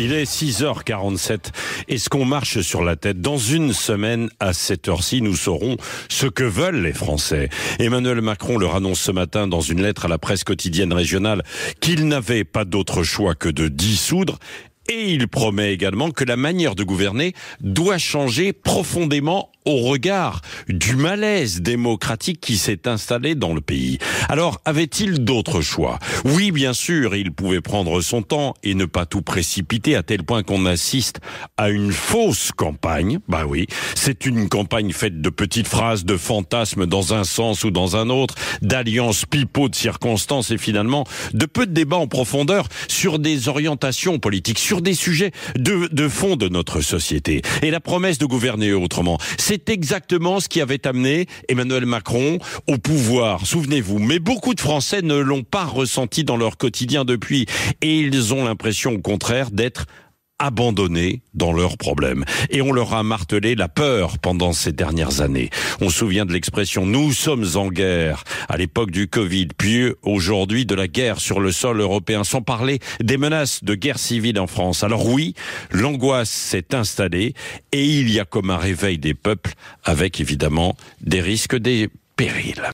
Il est 6h47. Est-ce qu'on marche sur la tête Dans une semaine, à cette heure-ci, nous saurons ce que veulent les Français. Emmanuel Macron leur annonce ce matin dans une lettre à la presse quotidienne régionale qu'il n'avait pas d'autre choix que de dissoudre et il promet également que la manière de gouverner doit changer profondément au regard du malaise démocratique qui s'est installé dans le pays. Alors, avait-il d'autres choix Oui, bien sûr, il pouvait prendre son temps et ne pas tout précipiter à tel point qu'on assiste à une fausse campagne. Bah oui, c'est une campagne faite de petites phrases, de fantasmes dans un sens ou dans un autre, d'alliances pipeaux de circonstances et finalement de peu de débats en profondeur sur des orientations politiques, sur des sujets de, fond de notre société. Et la promesse de gouverner autrement, c'est exactement ce qui avait amené Emmanuel Macron au pouvoir, souvenez-vous. Mais beaucoup de Français ne l'ont pas ressenti dans leur quotidien depuis, et ils ont l'impression au contraire d'être abandonnés dans leurs problèmes. Et on leur a martelé la peur pendant ces dernières années. On se souvient de l'expression nous sommes en guerre à l'époque du Covid, puis aujourd'hui de la guerre sur le sol européen, sans parler des menaces de guerre civile en France. Alors oui, l'angoisse s'est installée et il y a comme un réveil des peuples avec évidemment des risques, des périls.